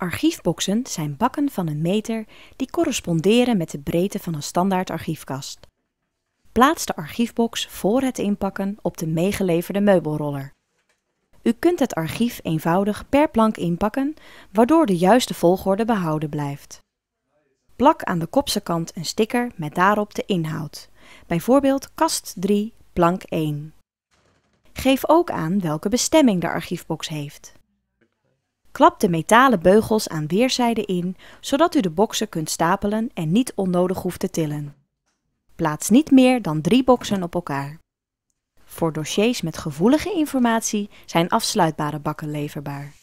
Archiefboxen zijn bakken van een meter die corresponderen met de breedte van een standaard archiefkast. Plaats de archiefbox voor het inpakken op de meegeleverde meubelroller. U kunt het archief eenvoudig per plank inpakken, waardoor de juiste volgorde behouden blijft. Plak aan de kopse kant een sticker met daarop de inhoud, bijvoorbeeld kast 3, plank 1. Geef ook aan welke bestemming de archiefbox heeft. Klap de metalen beugels aan weerszijden in, zodat u de boksen kunt stapelen en niet onnodig hoeft te tillen. Plaats niet meer dan drie boksen op elkaar. Voor dossiers met gevoelige informatie zijn afsluitbare bakken leverbaar.